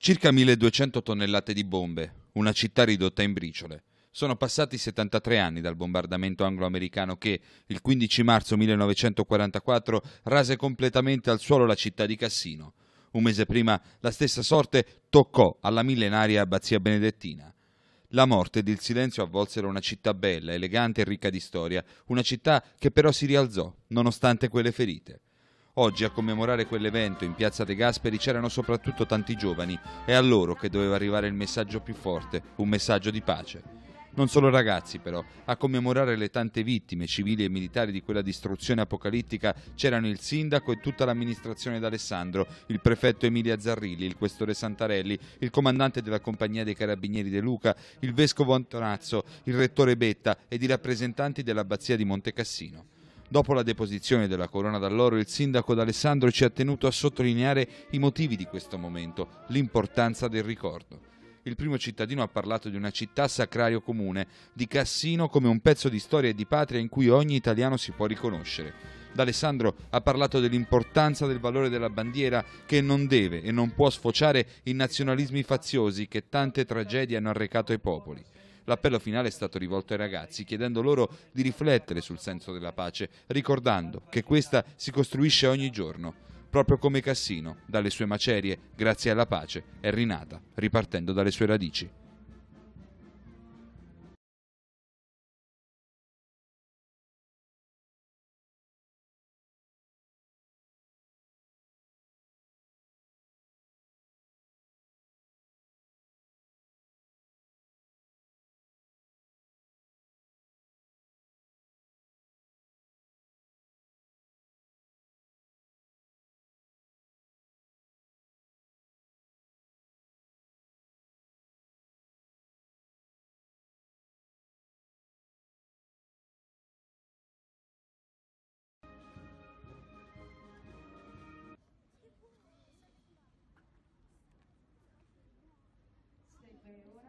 Circa 1200 tonnellate di bombe, una città ridotta in briciole. Sono passati 73 anni dal bombardamento anglo-americano che, il 15 marzo 1944, rase completamente al suolo la città di Cassino. Un mese prima la stessa sorte toccò alla millenaria abbazia benedettina. La morte ed il silenzio avvolsero una città bella, elegante e ricca di storia, una città che però si rialzò, nonostante quelle ferite. Oggi a commemorare quell'evento in Piazza De Gasperi c'erano soprattutto tanti giovani, è a loro che doveva arrivare il messaggio più forte, un messaggio di pace. Non solo ragazzi però, a commemorare le tante vittime civili e militari di quella distruzione apocalittica c'erano il sindaco e tutta l'amministrazione d'Alessandro, il prefetto Emilia Zarrilli, il questore Santarelli, il comandante della compagnia dei carabinieri De Luca, il vescovo Antonazzo, il rettore Betta ed i rappresentanti dell'abbazia di Montecassino. Dopo la deposizione della Corona d'Alloro, il sindaco D'Alessandro ci ha tenuto a sottolineare i motivi di questo momento, l'importanza del ricordo. Il primo cittadino ha parlato di una città sacrario comune, di Cassino come un pezzo di storia e di patria in cui ogni italiano si può riconoscere. D'Alessandro ha parlato dell'importanza del valore della bandiera che non deve e non può sfociare in nazionalismi faziosi che tante tragedie hanno arrecato ai popoli. L'appello finale è stato rivolto ai ragazzi chiedendo loro di riflettere sul senso della pace, ricordando che questa si costruisce ogni giorno, proprio come Cassino, dalle sue macerie, grazie alla pace, è rinata, ripartendo dalle sue radici. Gracias.